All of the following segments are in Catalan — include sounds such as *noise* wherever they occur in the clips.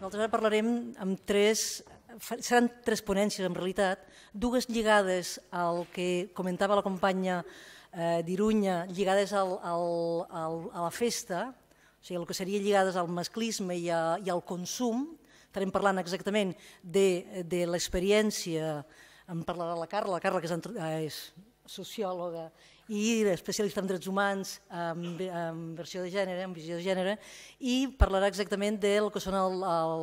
Nosaltres ara parlarem amb tres, seran tres ponències en realitat, dues lligades al que comentava la companya eh, d'Irunya, lligades al, al, al, a la festa, o sigui, el que seria lligades al masclisme i, a, i al consum, estarem parlant exactament de, de l'experiència, en parlarà la Carla, la Carla que és, eh, és sociòloga i especialista en drets humans, amb, amb versió de gènere, amb visió de gènere, i parlarà exactament del que són el, el,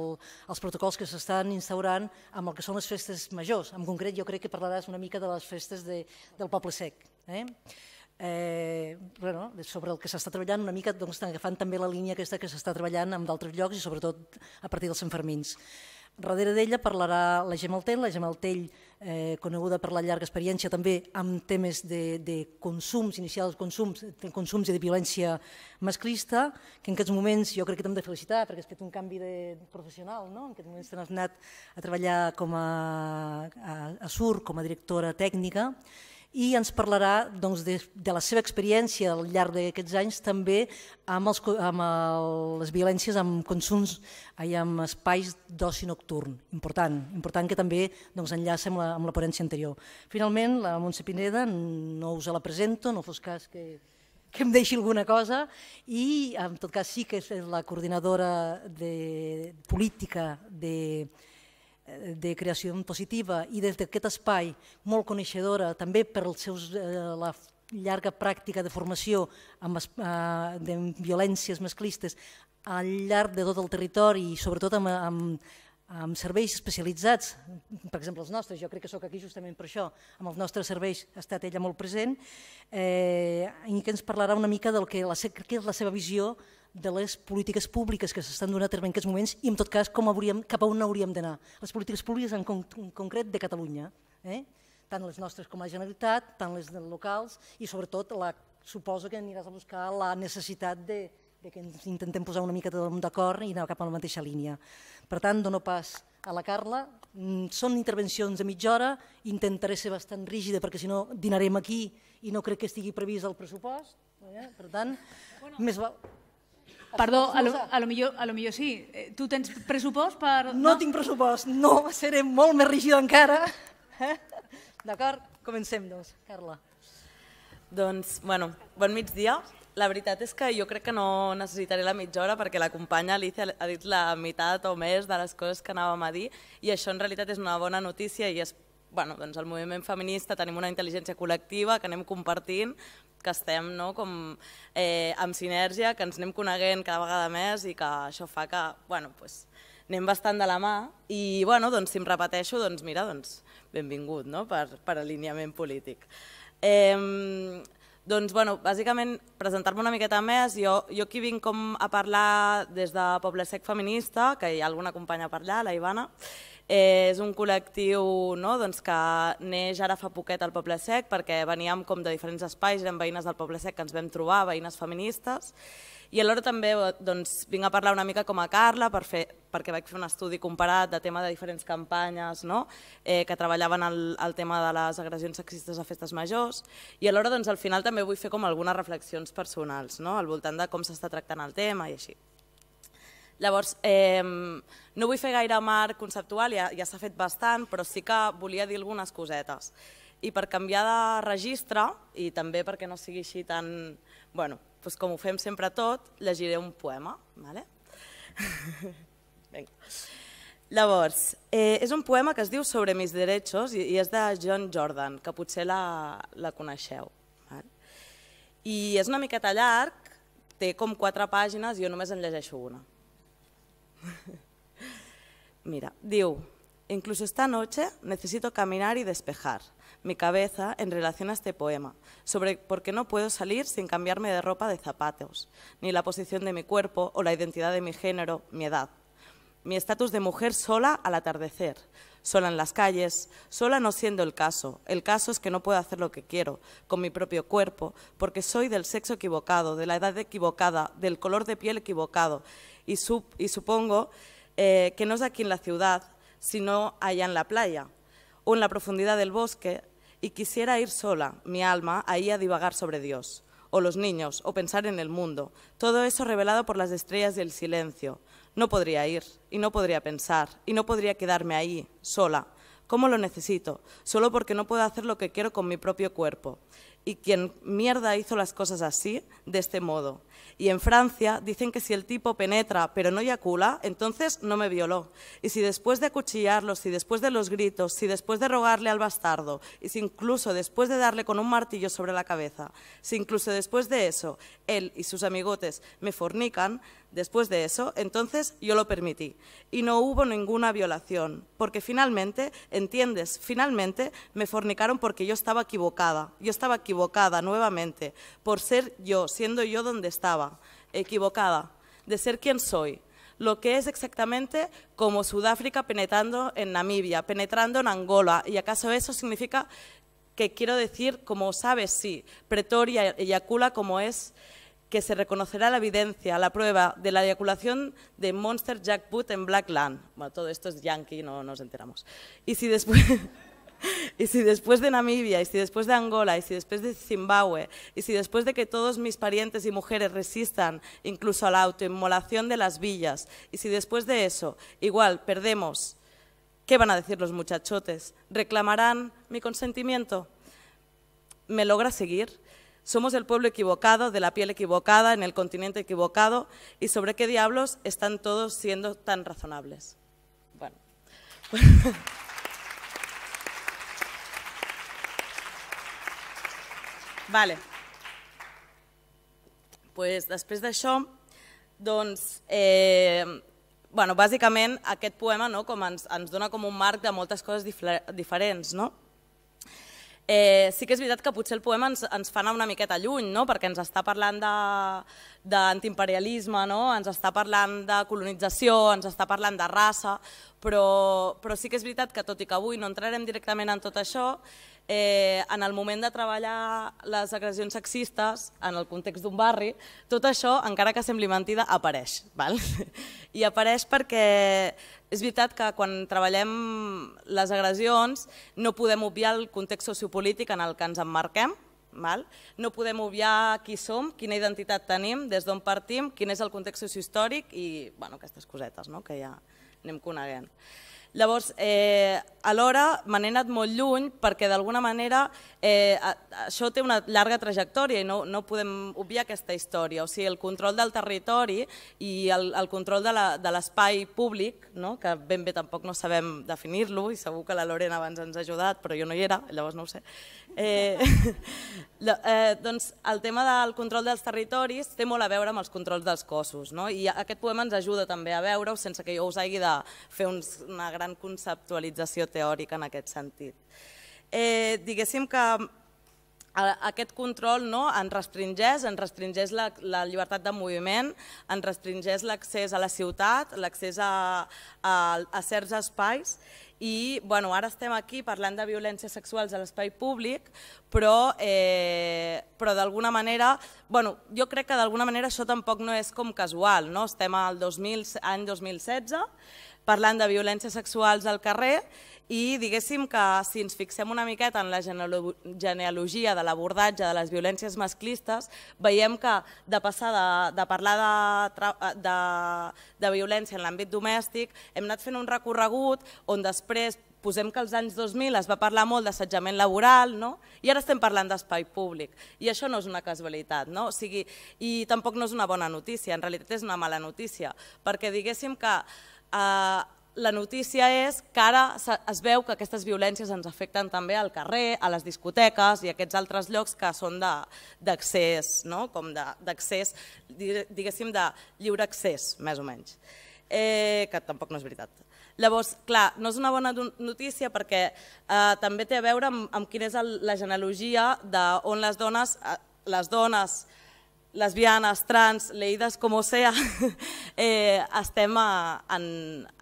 els protocols que s'estan instaurant amb el que són les festes majors. En concret, jo crec que parlaràs una mica de les festes de, del poble sec. Eh? eh, bueno, sobre el que s'està treballant una mica, doncs, agafant també la línia aquesta que s'està treballant en d'altres llocs i sobretot a partir dels Sant Fermins. Darrere d'ella parlarà la Gemma Altell. La Gemma Altell eh, coneguda per la llarga experiència també amb temes de, de consums, inicials consums, de consums i de violència masclista, que en aquests moments jo crec que t'hem de felicitar perquè has fet un canvi de professional, no? en aquests moments t'has anat a treballar com a, a, a SUR, com a directora tècnica, i ens parlarà doncs, de, de la seva experiència al llarg d'aquests anys també amb, els, amb el, les violències amb consums i amb espais d'oci nocturn. Important, important que també doncs, enllaça amb la, amb la ponència anterior. Finalment, la Montse Pineda, no us la presento, no fos cas que que em deixi alguna cosa i en tot cas sí que és la coordinadora de política de, Eh, de creació positiva i des d'aquest espai molt coneixedora també per els seus, eh, la llarga pràctica de formació amb, eh, de violències masclistes al llarg de tot el territori i sobretot amb, amb, amb serveis especialitzats, per exemple els nostres, jo crec que sóc aquí justament per això, amb els nostres serveis ha estat ella molt present, eh, i que ens parlarà una mica del que, la, que és la seva visió de les polítiques públiques que s'estan donant a terme en aquests moments i, en tot cas, com hauríem, cap a on hauríem d'anar. Les polítiques públiques en, en concret de Catalunya, eh? tant les nostres com a Generalitat, tant les locals i, sobretot, la, suposo que aniràs a buscar la necessitat de, de que ens intentem posar una mica d'acord i anar cap a la mateixa línia. Per tant, dono pas a la Carla. Mm, són intervencions de mitja hora, intentaré ser bastant rígida perquè si no dinarem aquí i no crec que estigui previst el pressupost. Eh? Per tant, bueno, més val... Perdó, a lo, a lo, millor, a lo millor sí. Eh, tu tens pressupost per... No, no tinc pressupost, no, seré molt més rígida encara. Eh? D'acord? Comencem, doncs, Carla. Doncs, bueno, bon migdia. La veritat és que jo crec que no necessitaré la mitja hora perquè la companya Alicia ha dit la meitat o més de les coses que anàvem a dir i això en realitat és una bona notícia i és bueno, doncs el moviment feminista tenim una intel·ligència col·lectiva que anem compartint, que estem no, com, eh, amb sinergia, que ens anem coneguent cada vegada més i que això fa que bueno, pues, anem bastant de la mà i bueno, doncs, si em repeteixo, doncs mira, doncs, benvingut no, per, per alineament polític. Eh, doncs, bueno, bàsicament, presentar-me una miqueta més, jo, jo aquí vinc com a parlar des de Poble Sec Feminista, que hi ha alguna companya per allà, la Ivana, és un col·lectiu no, doncs que neix ara fa poquet al Poble Sec perquè veníem com de diferents espais, érem veïnes del Poble Sec que ens vam trobar, veïnes feministes, i alhora també doncs, vinc a parlar una mica com a Carla per fer, perquè vaig fer un estudi comparat de tema de diferents campanyes no? eh, que treballaven el, el tema de les agressions sexistes a festes majors i alhora doncs, al final també vull fer com algunes reflexions personals no? al voltant de com s'està tractant el tema i així. Llavors, eh, no vull fer gaire marc conceptual, ja, ja s'ha fet bastant, però sí que volia dir algunes cosetes. I per canviar de registre, i també perquè no sigui així tan... Bueno, doncs com ho fem sempre tot, llegiré un poema. Vale? *laughs* Vinga. Llavors, eh, és un poema que es diu Sobre mis derechos i, i és de John Jordan, que potser la, la coneixeu. Vale? I és una miqueta llarg, té com quatre pàgines, jo només en llegeixo una. *laughs* Mira, diu, incluso esta noche necesito caminar y despejar mi cabeza en relación a este poema, sobre por qué no puedo salir sin cambiarme de ropa de zapatos, ni la posición de mi cuerpo o la identidad de mi género, mi edad. Mi estatus de mujer sola al atardecer, sola en las calles, sola no siendo el caso. El caso es que no puedo hacer lo que quiero con mi propio cuerpo porque soy del sexo equivocado, de la edad equivocada, del color de piel equivocado y, supongo eh, que no es aquí en la ciudad, sino allá en la playa o en la profundidad del bosque y quisiera ir sola, mi alma, ahí a divagar sobre Dios, o los niños, o pensar en el mundo, todo eso revelado por las estrellas del silencio. No podría ir, y no podría pensar, y no podría quedarme ahí, sola. ¿Cómo lo necesito? Solo porque no puedo hacer lo que quiero con mi propio cuerpo. Y quien mierda hizo las cosas así, de este modo. Y en Francia dicen que si el tipo penetra pero no eyacula, entonces no me violó. Y si después de acuchillarlo, si después de los gritos, si después de rogarle al bastardo, y si incluso después de darle con un martillo sobre la cabeza, si incluso después de eso él y sus amigotes me fornican, Después de eso, entonces yo lo permití y no hubo ninguna violación, porque finalmente, entiendes, finalmente me fornicaron porque yo estaba equivocada, yo estaba equivocada nuevamente por ser yo, siendo yo donde estaba, equivocada de ser quien soy, lo que es exactamente como Sudáfrica penetrando en Namibia, penetrando en Angola, y acaso eso significa que quiero decir, como sabes, sí, Pretoria eyacula como es que se reconocerá la evidencia, la prueba de la eyaculación de Monster Jack Boot en Blackland. Bueno, todo esto es yankee, no nos enteramos. Y si después... *laughs* y si después de Namibia, y si después de Angola, y si después de Zimbabue, y si después de que todos mis parientes y mujeres resistan incluso a la autoinmolación de las villas, y si después de eso igual perdemos, ¿qué van a decir los muchachotes? ¿Reclamarán mi consentimiento? ¿Me logra seguir? Somos el pueblo equivocado, de la piel equivocada, en el continente equivocado, y sobre qué diablos están todos siendo tan razonables. Bueno. *laughs* vale. Pues después de eso, eh, bueno, básicamente aquest poema no, Nos dona como un marco de muchas cosas diferentes, no? Eh, sí que és veritat que potser el poema ens, ens fa anar una miqueta lluny, no? perquè ens està parlant d'antiimperialisme, no? ens està parlant de colonització, ens està parlant de raça, però, però sí que és veritat que tot i que avui no entrarem directament en tot això, eh, en el moment de treballar les agressions sexistes en el context d'un barri, tot això, encara que sembli mentida, apareix. Val? *laughs* I apareix perquè és veritat que quan treballem les agressions no podem obviar el context sociopolític en el que ens emmarquem, Val? No podem obviar qui som, quina identitat tenim, des d'on partim, quin és el context sociohistòric i bueno, aquestes cosetes no? que ja anem coneguent. Llavors, eh, alhora me n'he anat molt lluny perquè d'alguna manera eh, això té una llarga trajectòria i no, no podem obviar aquesta història. O sigui, el control del territori i el, el control de l'espai públic, no? que ben bé tampoc no sabem definir-lo i segur que la Lorena abans ens ha ajudat, però jo no hi era, llavors no ho sé, Eh, *laughs* eh, doncs el tema del control dels territoris té molt a veure amb els controls dels cossos, no? i aquest poema ens ajuda també a veure-ho sense que jo us hagi de fer uns, una gran conceptualització teòrica en aquest sentit. Eh, diguéssim que aquest control no, ens restringeix, ens restringeix la, la llibertat de moviment, ens restringeix l'accés a la ciutat, l'accés a, a, a certs espais i bueno, ara estem aquí parlant de violències sexuals a l'espai públic, però, eh, però d'alguna manera, bueno, jo crec que d'alguna manera això tampoc no és com casual, no? estem al 2000, any 2016, parlant de violències sexuals al carrer i diguéssim que si ens fixem una miqueta en la genealogia de l'abordatge de les violències masclistes, veiem que de passar de, de parlar de, de, de violència en l'àmbit domèstic hem anat fent un recorregut on després posem que als anys 2000 es va parlar molt d'assetjament laboral, no? i ara estem parlant d'espai públic, i això no és una casualitat, no? o sigui, i tampoc no és una bona notícia, en realitat és una mala notícia, perquè diguéssim que Eh, la notícia és que ara es veu que aquestes violències ens afecten també al carrer, a les discoteques i a aquests altres llocs que són d'accés, no? com d'accés, diguéssim, de lliure accés, més o menys, eh, que tampoc no és veritat. Llavors, clar, no és una bona notícia perquè eh, també té a veure amb, amb quina és el, la genealogia d'on les dones, eh, les dones lesbianes, trans, leïdes, com ho sea, *laughs* eh, estem a, en,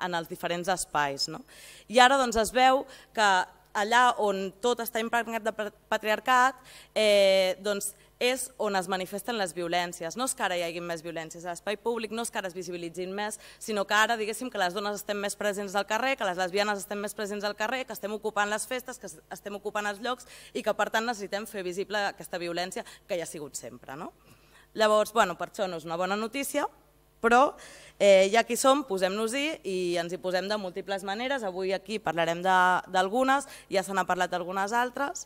en els diferents espais. No? I ara doncs, es veu que allà on tot està impregnat de patriarcat, eh, doncs, és on es manifesten les violències. No és que ara hi hagi més violències a l'espai públic, no és que ara es visibilitzin més, sinó que ara diguéssim que les dones estem més presents al carrer, que les lesbianes estem més presents al carrer, que estem ocupant les festes, que estem ocupant els llocs i que per tant necessitem fer visible aquesta violència que hi ha sigut sempre. No? Llavors, bueno, per això no és una bona notícia, però eh, ja que som, posem-nos-hi i ens hi posem de múltiples maneres. Avui aquí parlarem d'algunes, ja se n'ha parlat algunes altres.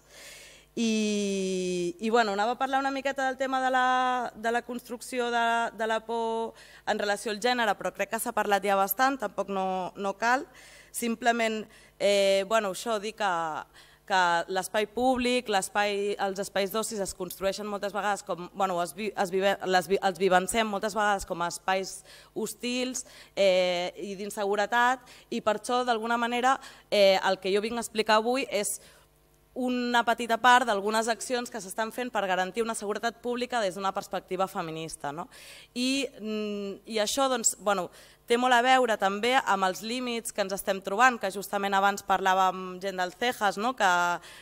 I, i bueno, anava a parlar una miqueta del tema de la, de la construcció de, de la por en relació al gènere, però crec que s'ha parlat ja bastant, tampoc no, no cal. Simplement, eh, bueno, això, dir que que l'espai públic, espai, els espais d'ocis es construeixen moltes vegades com, bueno, es, vi, es vive, les, els vivencem moltes vegades com a espais hostils eh, i d'inseguretat i per això d'alguna manera eh, el que jo vinc a explicar avui és una petita part d'algunes accions que s'estan fent per garantir una seguretat pública des d'una perspectiva feminista. No? I, mm, I això doncs, bueno, té molt a veure també amb els límits que ens estem trobant, que justament abans parlàvem amb gent del Cejas, no? que,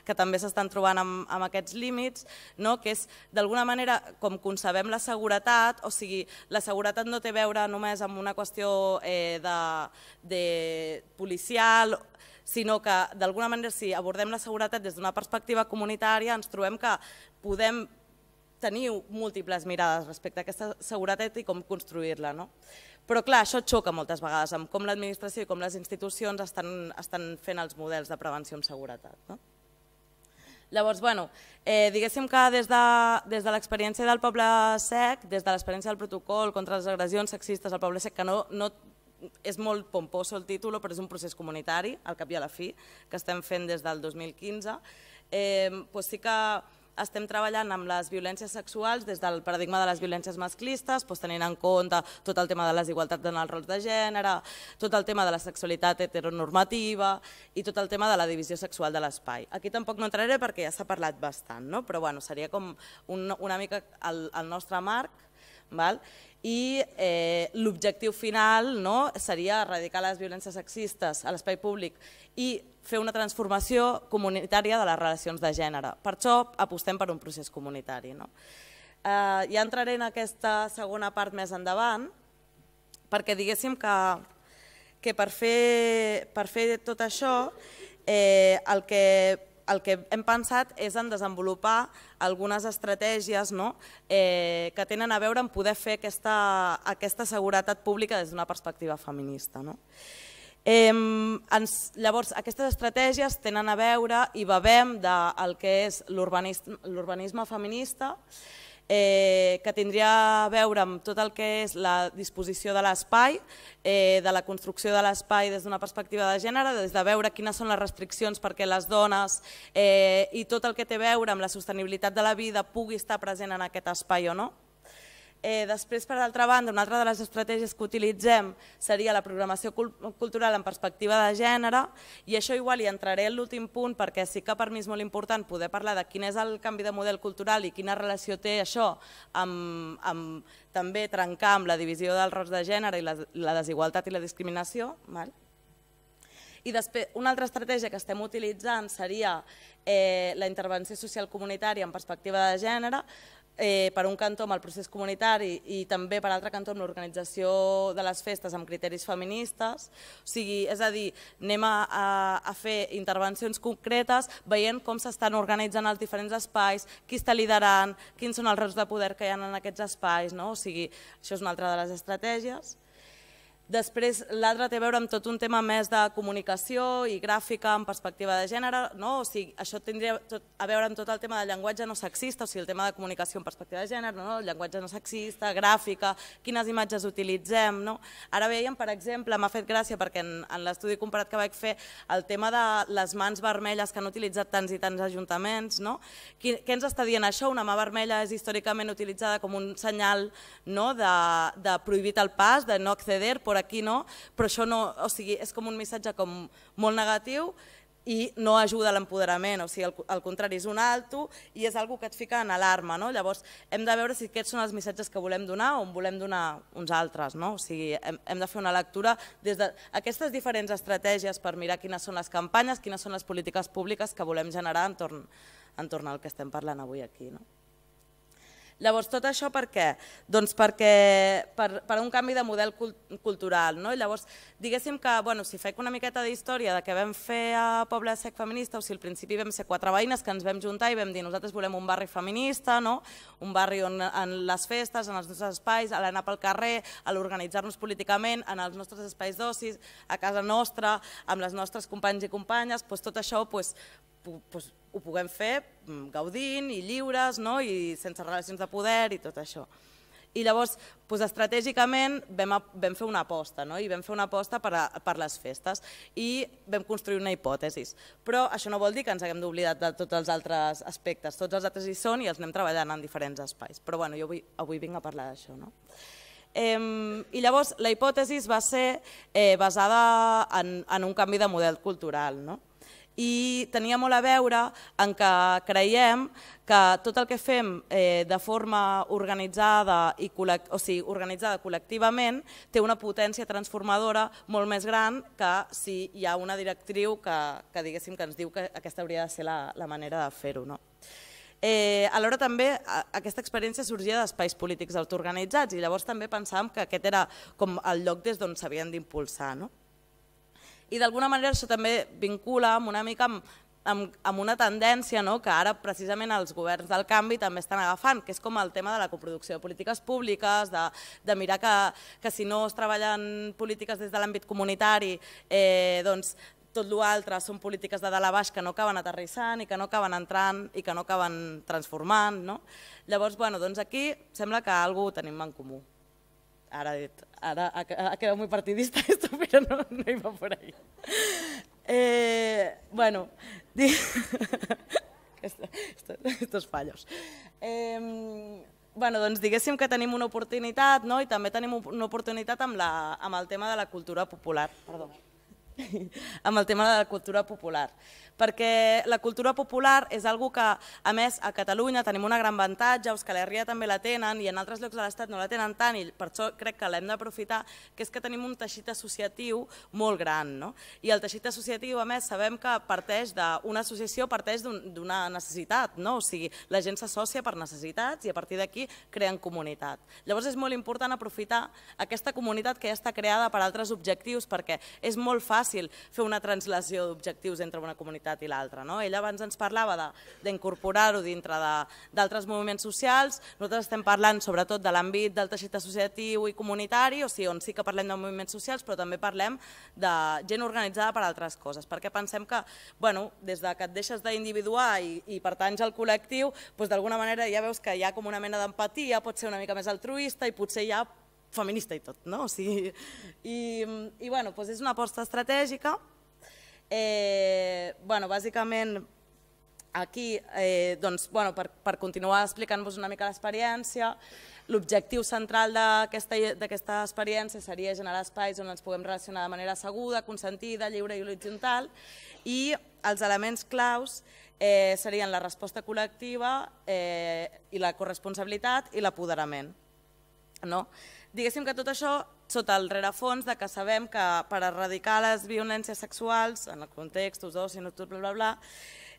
que també s'estan trobant amb, amb aquests límits, no? que és d'alguna manera com concebem la seguretat, o sigui, la seguretat no té a veure només amb una qüestió eh, de, de policial, sinó que d'alguna manera si abordem la seguretat des d'una perspectiva comunitària ens trobem que podem tenir múltiples mirades respecte a aquesta seguretat i com construir-la. No? Però clar, això xoca moltes vegades amb com l'administració i com les institucions estan, estan fent els models de prevenció en seguretat. No? Llavors, bueno, eh, diguéssim que des de, des de l'experiència del poble sec, des de l'experiència del protocol contra les agressions sexistes al poble sec, que no, no és molt pomposo el títol, però és un procés comunitari, al cap i a la fi, que estem fent des del 2015. Eh, doncs sí que estem treballant amb les violències sexuals des del paradigma de les violències masclistes, doncs tenint en compte tot el tema de les igualtats en els rols de gènere, tot el tema de la sexualitat heteronormativa i tot el tema de la divisió sexual de l'espai. Aquí tampoc no entraré perquè ja s'ha parlat bastant, no? però bueno, seria com un, una mica el, el nostre marc Val? I eh, l'objectiu final no, seria erradicar les violències sexistes a l'espai públic i fer una transformació comunitària de les relacions de gènere. Per això apostem per un procés comunitari. No? Eh, ja entraré en aquesta segona part més endavant, perquè diguéssim que, que per, fer, per fer tot això eh, el que el que hem pensat és en desenvolupar algunes estratègies no? eh, que tenen a veure amb poder fer aquesta, aquesta seguretat pública des d'una perspectiva feminista. No? Eh, ens, llavors, aquestes estratègies tenen a veure i bevem del que és l'urbanisme feminista, eh, que tindria a veure amb tot el que és la disposició de l'espai, eh, de la construcció de l'espai des d'una perspectiva de gènere, des de veure quines són les restriccions perquè les dones eh, i tot el que té a veure amb la sostenibilitat de la vida pugui estar present en aquest espai o no. Eh, després, per altra banda, una altra de les estratègies que utilitzem seria la programació cultural en perspectiva de gènere i això igual hi entraré en l'últim punt perquè sí que per mi és molt important poder parlar de quin és el canvi de model cultural i quina relació té això amb, amb també trencar amb la divisió dels rols de gènere i la, la desigualtat i la discriminació. Val? I després, una altra estratègia que estem utilitzant seria eh, la intervenció social comunitària en perspectiva de gènere eh, per un cantó amb el procés comunitari i també per altre cantó amb l'organització de les festes amb criteris feministes. O sigui, és a dir, anem a, a, a fer intervencions concretes veient com s'estan organitzant els diferents espais, qui està liderant, quins són els rols de poder que hi ha en aquests espais. No? O sigui, això és una altra de les estratègies. Després, l'altre té a veure amb tot un tema més de comunicació i gràfica amb perspectiva de gènere, no? o sigui, això tindria tot a veure amb tot el tema del llenguatge no sexista, o sigui, el tema de comunicació amb perspectiva de gènere, no? El llenguatge no sexista, gràfica, quines imatges utilitzem. No? Ara veiem, per exemple, m'ha fet gràcia perquè en, en l'estudi comparat que vaig fer, el tema de les mans vermelles que han utilitzat tants i tants ajuntaments, no? Qui, què ens està dient això? Una mà vermella és històricament utilitzada com un senyal no? de, de prohibit el pas, de no acceder, per per aquí no, però això no, o sigui, és com un missatge com molt negatiu i no ajuda a l'empoderament, o sigui, al, al contrari, és un alto i és algo que et fica en alarma, no? Llavors, hem de veure si aquests són els missatges que volem donar o en volem donar uns altres, no? O sigui, hem, hem de fer una lectura des d'aquestes de diferents estratègies per mirar quines són les campanyes, quines són les polítiques públiques que volem generar entorn, entorn al que estem parlant avui aquí, no? Llavors, tot això per què? Doncs perquè, per, per un canvi de model cultural. No? I llavors, diguéssim que bueno, si faig una miqueta d'història de què vam fer a Poble Sec Feminista, o si al principi vam ser quatre veïnes que ens vam juntar i vam dir nosaltres volem un barri feminista, no? un barri on en les festes, en els nostres espais, a l'anar pel carrer, a l'organitzar-nos políticament, en els nostres espais d'ocis, a casa nostra, amb les nostres companys i companyes, doncs tot això doncs, doncs, ho puguem fer mm, gaudint i lliures no? i sense relacions de poder i tot això. I llavors, doncs, estratègicament, vam, vam fer una aposta, no? i vam fer una aposta per, a, per les festes, i vam construir una hipòtesi. Però això no vol dir que ens haguem d'oblidar de tots els altres aspectes. Tots els altres hi són i els anem treballant en diferents espais. Però bueno, jo avui, avui vinc a parlar d'això. No? Eh, I llavors la hipòtesi va ser eh, basada en, en un canvi de model cultural. No? i tenia molt a veure en que creiem que tot el que fem eh, de forma organitzada i o sigui, organitzada col·lectivament té una potència transformadora molt més gran que si hi ha una directriu que, que diguéssim que ens diu que aquesta hauria de ser la, la manera de fer-ho. No? Eh, alhora també aquesta experiència sorgia d'espais polítics autoorganitzats i llavors també pensàvem que aquest era com el lloc des d'on s'havien d'impulsar. No? I d'alguna manera això també vincula amb una mica amb, amb, amb una tendència no? que ara precisament els governs del canvi també estan agafant, que és com el tema de la coproducció de polítiques públiques, de, de mirar que, que si no es treballen polítiques des de l'àmbit comunitari, eh, doncs tot l'altre són polítiques de dalt a baix que no acaben aterrissant i que no acaben entrant i que no acaben transformant. No? Llavors, bueno, doncs aquí sembla que alguna tenim en comú ara, ara ha quedat molt partidista *laughs* esto, pero no, no iba per ahí. Eh, bueno, *laughs* estos fallos. Eh, bueno, doncs diguéssim que tenim una oportunitat, no? i també tenim una oportunitat amb, la, amb el tema de la cultura popular. Perdó. *laughs* amb el tema de la cultura popular. Perquè la cultura popular és algo que, a més, a Catalunya tenim un gran avantatge, a Euskal Herria també la tenen i en altres llocs de l'Estat no la tenen tant i per això crec que l'hem d'aprofitar, que és que tenim un teixit associatiu molt gran. No? I el teixit associatiu, a més, sabem que parteix d'una associació, parteix d'una un, necessitat, no? o sigui, la gent s'associa per necessitats i a partir d'aquí creen comunitat. Llavors és molt important aprofitar aquesta comunitat que ja està creada per altres objectius perquè és molt fàcil fàcil fer una translació d'objectius entre una comunitat i l'altra. No? Ella abans ens parlava d'incorporar-ho dintre d'altres moviments socials, nosaltres estem parlant sobretot de l'àmbit del teixit associatiu i comunitari, o sigui, on sí que parlem de moviments socials, però també parlem de gent organitzada per altres coses, perquè pensem que, bueno, des de que et deixes d'individuar i, i ja al col·lectiu, doncs d'alguna manera ja veus que hi ha com una mena d'empatia, pot ser una mica més altruista i potser ja feminista i tot, no? O sigui, i, i bueno, doncs és una aposta estratègica. Eh, bueno, bàsicament, aquí, eh, doncs, bueno, per, per continuar explicant-vos una mica l'experiència, l'objectiu central d'aquesta experiència seria generar espais on ens puguem relacionar de manera asseguda, consentida, lliure i horitzontal, i els elements claus eh, serien la resposta col·lectiva eh, i la corresponsabilitat i l'apoderament. No? Diguéssim que tot això sota el rerefons de que sabem que per erradicar les violències sexuals, en el context, us tot, bla, bla, bla,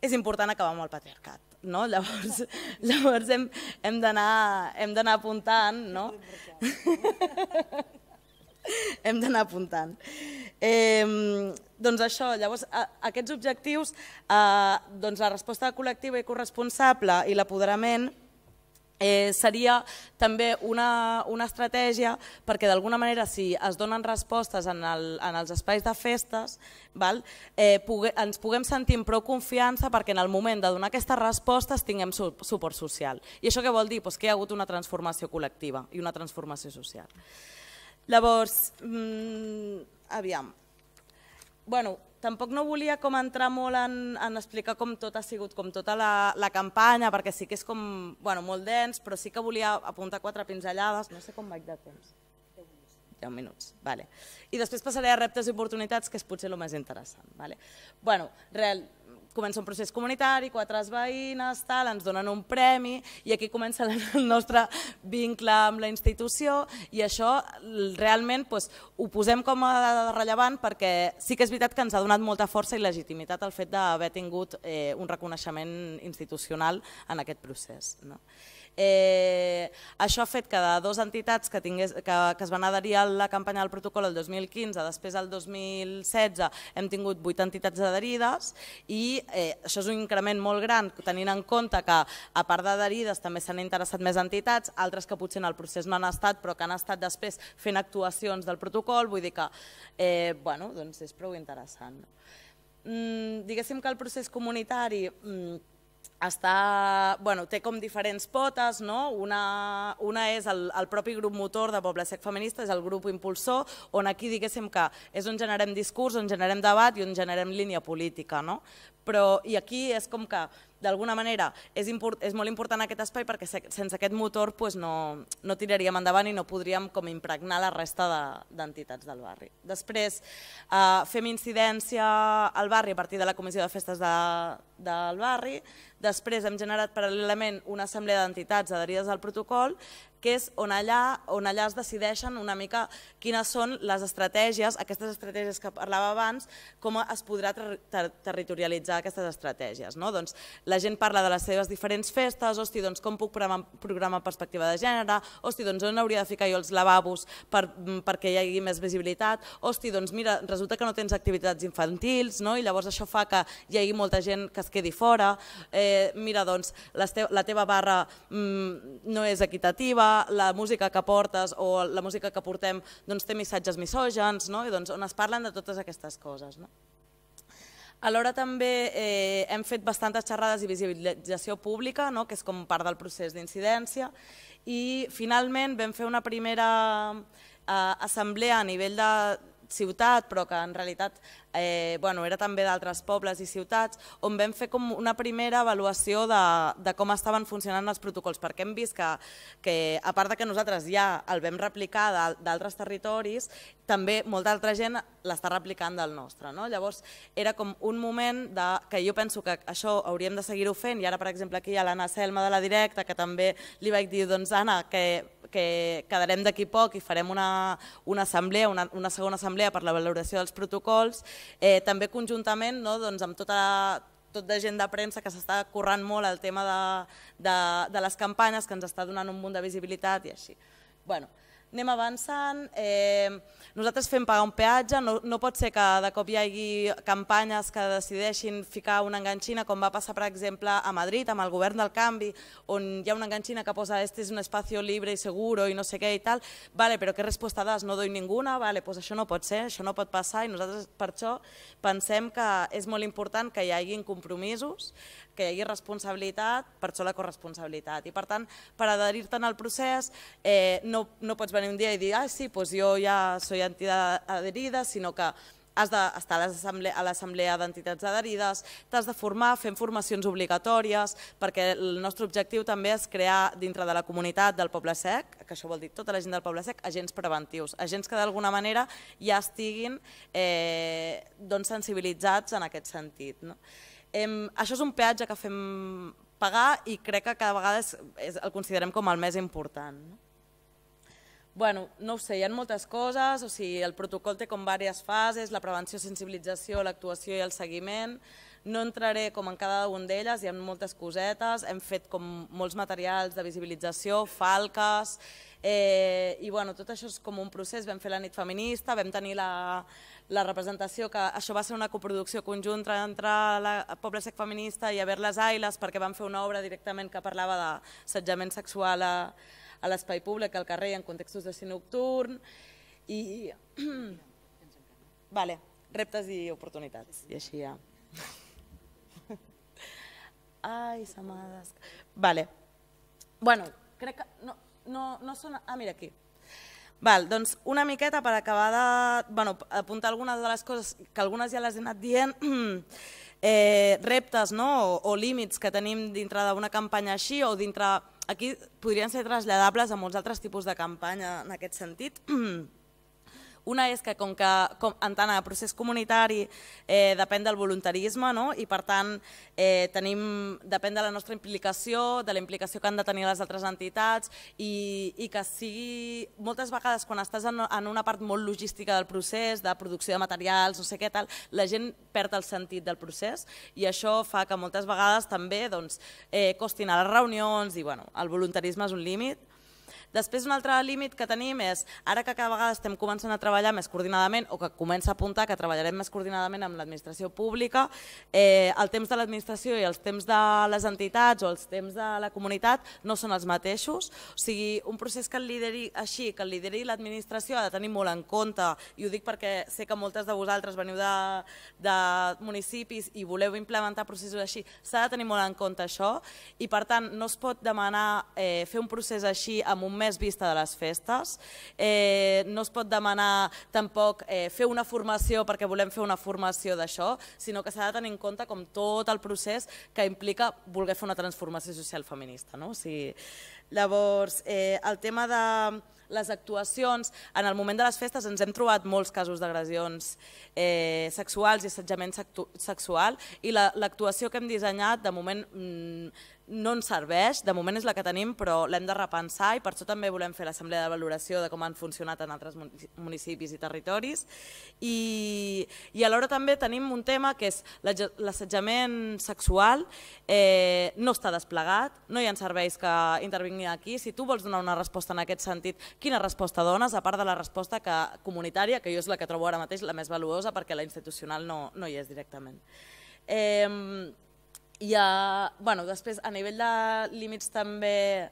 és important acabar amb el patriarcat. No? *laughs* Llavors, llavors hem, hem d'anar apuntant, no? hem d'anar apuntant. *laughs* Eh, doncs això, llavors, aquests objectius, eh, doncs la resposta col·lectiva i corresponsable i l'apoderament Eh, seria també una, una estratègia perquè d'alguna manera si es donen respostes en, el, en els espais de festes val? Eh, pugue, ens puguem sentir amb prou confiança perquè en el moment de donar aquestes respostes tinguem su, suport social. I això què vol dir? Pues que hi ha hagut una transformació col·lectiva i una transformació social. Llavors, mm, aviam, bueno, Tampoc no volia com entrar molt en, en explicar com tot ha sigut, com tota la, la campanya, perquè sí que és com, bueno, molt dens, però sí que volia apuntar quatre pinzellades, no sé com vaig de temps. 10 minuts. Vale. I després passaré a reptes i oportunitats, que és potser el més interessant. Vale. Bueno, real, comença un procés comunitari, quatre veïnes, tal, ens donen un premi i aquí comença el nostre vincle amb la institució i això realment doncs, ho posem com a rellevant perquè sí que és veritat que ens ha donat molta força i legitimitat el fet d'haver tingut eh, un reconeixement institucional en aquest procés. No? Eh, això ha fet que de dues entitats que, tingués, que, que es van adherir a la campanya del protocol el 2015, després el 2016 hem tingut vuit entitats adherides i eh, això és un increment molt gran, tenint en compte que a part d'adherides també s'han interessat més entitats, altres que potser en el procés no han estat però que han estat després fent actuacions del protocol, vull dir que eh, bueno, doncs és prou interessant. Mm, diguéssim que el procés comunitari... Mm, està, bueno, té com diferents potes, no? una, una és el, el propi grup motor de Poble Sec Feminista, és el grup impulsor, on aquí diguéssim que és on generem discurs, on generem debat i on generem línia política. No? Però, I aquí és com que, d'alguna manera, és, import, és molt important aquest espai perquè se, sense aquest motor pues, no, no tiraríem endavant i no podríem com impregnar la resta d'entitats de, del barri. Després, eh, fem incidència al barri a partir de la Comissió de Festes de, del barri. Després hem generat paral·lelament una assemblea d'entitats adherides al protocol, que és on allà, on allà es decideixen una mica quines són les estratègies, aquestes estratègies que parlava abans, com es podrà ter ter territorialitzar aquestes estratègies. No? Doncs la gent parla de les seves diferents festes, hosti, doncs com puc programar, programar perspectiva de gènere, hosti, doncs on hauria de ficar jo els lavabos per, mm, perquè hi hagi més visibilitat, hosti, doncs mira, resulta que no tens activitats infantils, no? i llavors això fa que hi hagi molta gent que es quedi fora, eh, mira, doncs, te la teva barra mm, no és equitativa, la música que portes o la música que portem doncs, té missatges misògens, no? I, doncs, on es parlen de totes aquestes coses. No? Alhora també eh, hem fet bastantes xerrades i visibilització pública, no? que és com part del procés d'incidència, i finalment vam fer una primera eh, assemblea a nivell de ciutat, però que en realitat eh, bueno, era també d'altres pobles i ciutats, on vam fer com una primera avaluació de, de com estaven funcionant els protocols, perquè hem vist que, que a part de que nosaltres ja el vam replicar d'altres territoris, també molta altra gent l'està replicant del nostre. No? Llavors, era com un moment de, que jo penso que això hauríem de seguir-ho fent, i ara, per exemple, aquí hi ha l'Anna Selma de la Directa, que també li vaig dir, doncs, Anna, que que quedarem d'aquí poc i farem una, una assemblea, una, una segona assemblea per la valoració dels protocols, eh, també conjuntament no, doncs amb tota la, tot de gent de premsa que s'està corrent molt el tema de, de, de les campanyes, que ens està donant un munt de visibilitat i així. Bueno, anem avançant, eh, nosaltres fem pagar un peatge, no, no pot ser que de cop hi hagi campanyes que decideixin ficar una enganxina, com va passar, per exemple, a Madrid, amb el govern del canvi, on hi ha una enganxina que posa este és un espai libre i seguro i no sé què i tal, vale, però què resposta das? No doy ninguna, vale, pues això no pot ser, això no pot passar i nosaltres per això pensem que és molt important que hi hagin compromisos, que hi hagi responsabilitat, per això la corresponsabilitat. I per tant, per adherir-te al procés, eh, no, no pots venir un dia i dir ah, sí, doncs jo ja soy entitat adherida, sinó que has d'estar a l'assemblea d'entitats adherides, t'has de formar fent formacions obligatòries, perquè el nostre objectiu també és crear dintre de la comunitat del poble sec, que això vol dir tota la gent del poble sec, agents preventius, agents que d'alguna manera ja estiguin eh, doncs sensibilitzats en aquest sentit. No? Em, això és un peatge que fem pagar i crec que cada vegada és, és, el considerem com el més important. Bueno, no ho sé, hi ha moltes coses, o sigui, el protocol té com diverses fases, la prevenció, sensibilització, l'actuació i el seguiment. No entraré com en cada un d'elles, hi ha moltes cosetes, hem fet com molts materials de visibilització, falques, Eh, I bueno, tot això és com un procés, vam fer la nit feminista, vam tenir la, la representació, que això va ser una coproducció conjunta entre la Poble Sec Feminista i Haver les Ailes, perquè vam fer una obra directament que parlava d'assetjament sexual a, a l'espai públic, al carrer, en contextos de cine nocturn, i... *clears throat* vale, reptes i oportunitats, i així ja. *laughs* Ai, se m'ha Vale. Bueno, crec que... No, no, no són... Ah, mira aquí. Val, doncs una miqueta per acabar de bueno, apuntar algunes de les coses que algunes ja les he anat dient, *clears throat* eh, reptes no? o, o límits que tenim dintre d'una campanya així o dintre... Aquí podrien ser traslladables a molts altres tipus de campanya en aquest sentit. *clears throat* Una és que com que com, en tant a procés comunitari eh, depèn del voluntarisme no? i per tant eh, tenim, depèn de la nostra implicació, de la implicació que han de tenir les altres entitats i, i que sigui moltes vegades quan estàs en, en una part molt logística del procés, de producció de materials, no sé què tal, la gent perd el sentit del procés i això fa que moltes vegades també doncs, eh, costin a les reunions i bueno, el voluntarisme és un límit Després un altre límit que tenim és, ara que cada vegada estem començant a treballar més coordinadament o que comença a apuntar que treballarem més coordinadament amb l'administració pública, eh, el temps de l'administració i els temps de les entitats o els temps de la comunitat no són els mateixos. O sigui, un procés que el lideri així, que el lideri l'administració ha de tenir molt en compte, i ho dic perquè sé que moltes de vosaltres veniu de, de municipis i voleu implementar processos així, s'ha de tenir molt en compte això i per tant no es pot demanar eh, fer un procés així amb un més vista de les festes. Eh, no es pot demanar tampoc eh, fer una formació perquè volem fer una formació d'això, sinó que s'ha de tenir en compte com tot el procés que implica voler fer una transformació social feminista. No? llavors, eh, el tema de les actuacions, en el moment de les festes ens hem trobat molts casos d'agressions eh, sexuals i assetjament sexual i l'actuació que hem dissenyat de moment mm, no ens serveix, de moment és la que tenim, però l'hem de repensar i per això també volem fer l'assemblea de valoració de com han funcionat en altres municipis i territoris. I, i alhora també tenim un tema que és l'assetjament sexual, eh, no està desplegat, no hi ha serveis que intervinguin aquí. Si tu vols donar una resposta en aquest sentit, quina resposta dones, a part de la resposta que, comunitària, que jo és la que trobo ara mateix la més valuosa perquè la institucional no, no hi és directament. Eh, i a, bueno, després, a nivell de límits també,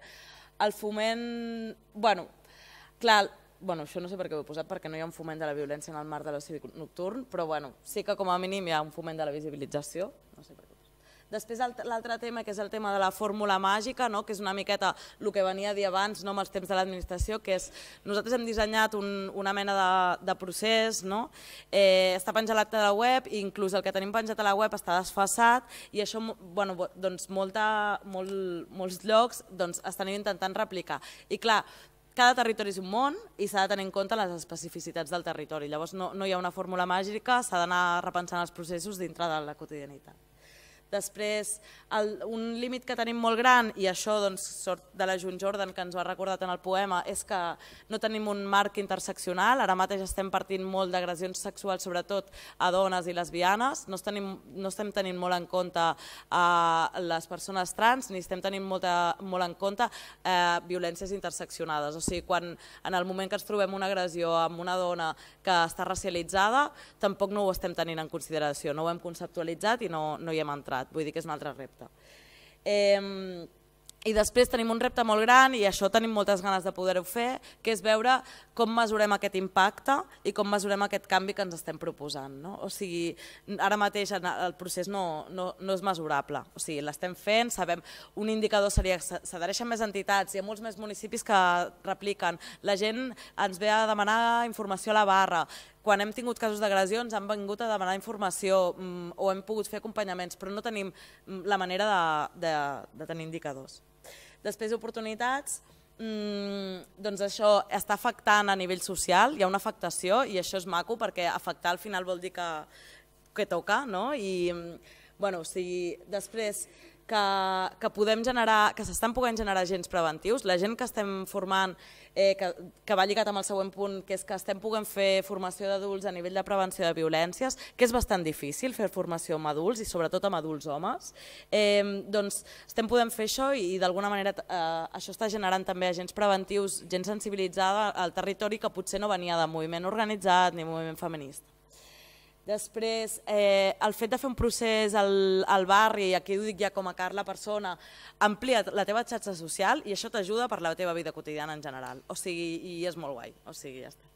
el foment... Bueno, clar, bueno, això no sé per què ho he posat, perquè no hi ha un foment de la violència en el marc de l'oci nocturn, però bueno, sí que com a mínim hi ha un foment de la visibilització, no sé per què Després l'altre tema, que és el tema de la fórmula màgica, no? que és una miqueta el que venia a dir abans no? amb els temps de l'administració, que és nosaltres hem dissenyat un, una mena de, de procés, no? eh, està penjat a la web, i inclús el que tenim penjat a la web està desfassat, i això bueno, doncs molta, molt, molts llocs doncs, estan intentant replicar. I clar, cada territori és un món i s'ha de tenir en compte les especificitats del territori. Llavors no, no hi ha una fórmula màgica, s'ha d'anar repensant els processos dintre de la quotidianitat. Després, el, un límit que tenim molt gran, i això doncs, sort de la Jun Jordan que ens ho ha recordat en el poema, és que no tenim un marc interseccional, ara mateix estem partint molt d'agressions sexuals, sobretot a dones i lesbianes, no, tenim, no estem tenint molt en compte eh, les persones trans, ni estem tenint molta, molt en compte eh, violències interseccionades. O sigui, quan en el moment que ens trobem una agressió amb una dona que està racialitzada, tampoc no ho estem tenint en consideració, no ho hem conceptualitzat i no, no hi hem entrat plegat, vull dir que és un altre repte. Eh, i després tenim un repte molt gran i això tenim moltes ganes de poder-ho fer, que és veure com mesurem aquest impacte i com mesurem aquest canvi que ens estem proposant. No? O sigui, ara mateix el procés no, no, no és mesurable. O sigui, l'estem fent, sabem, un indicador seria que s'adhereixen més entitats, hi ha molts més municipis que repliquen, la gent ens ve a demanar informació a la barra, quan hem tingut casos d'agressions han vingut a demanar informació mm, o hem pogut fer acompanyaments, però no tenim mm, la manera de, de, de tenir indicadors. Després, d'oportunitats, mmm, doncs això està afectant a nivell social, hi ha una afectació i això és maco perquè afectar al final vol dir que, que toca, no? I, mm, bueno, o sigui, després que, que podem generar, que s'estan poguent generar agents preventius, la gent que estem formant, eh, que, que va lligat amb el següent punt, que és que estem podent fer formació d'adults a nivell de prevenció de violències, que és bastant difícil fer formació amb adults i sobretot amb adults homes, eh, doncs estem podent fer això i, i d'alguna manera eh, això està generant també agents preventius, gent sensibilitzada al territori que potser no venia de moviment organitzat ni moviment feminista. Després, eh, el fet de fer un procés al, al barri, i aquí ho dic ja com a Carla persona, amplia la teva xarxa social i això t'ajuda per la teva vida quotidiana en general. O sigui, i és molt guai. O sigui, ja està.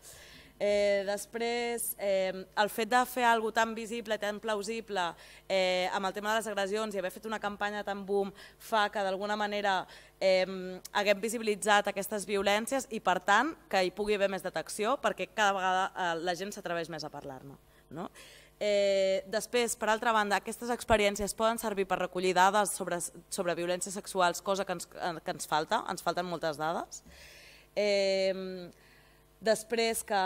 Eh, després, eh, el fet de fer alguna tan visible, tan plausible, eh, amb el tema de les agressions i haver fet una campanya tan boom, fa que d'alguna manera eh, haguem visibilitzat aquestes violències i, per tant, que hi pugui haver més detecció perquè cada vegada eh, la gent s'atreveix més a parlar-ne. No? Eh, després, per altra banda, aquestes experiències poden servir per recollir dades sobre, sobre violències sexuals, cosa que ens, que ens falta, ens falten moltes dades. Eh, després, que,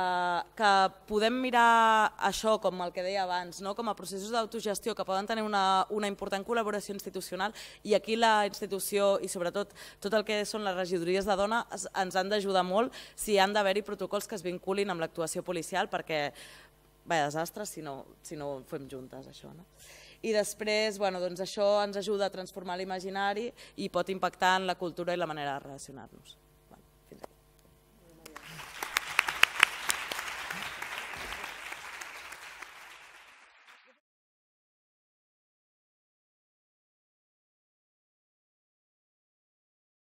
que podem mirar això, com el que deia abans, no? com a processos d'autogestió que poden tenir una, una important col·laboració institucional i aquí la institució i sobretot tot el que són les regidories de dona ens han d'ajudar molt si han d'haver-hi protocols que es vinculin amb l'actuació policial perquè vaja, desastre si no, si no ho fem juntes, això. No? I després, bueno, doncs això ens ajuda a transformar l'imaginari i pot impactar en la cultura i la manera de relacionar-nos.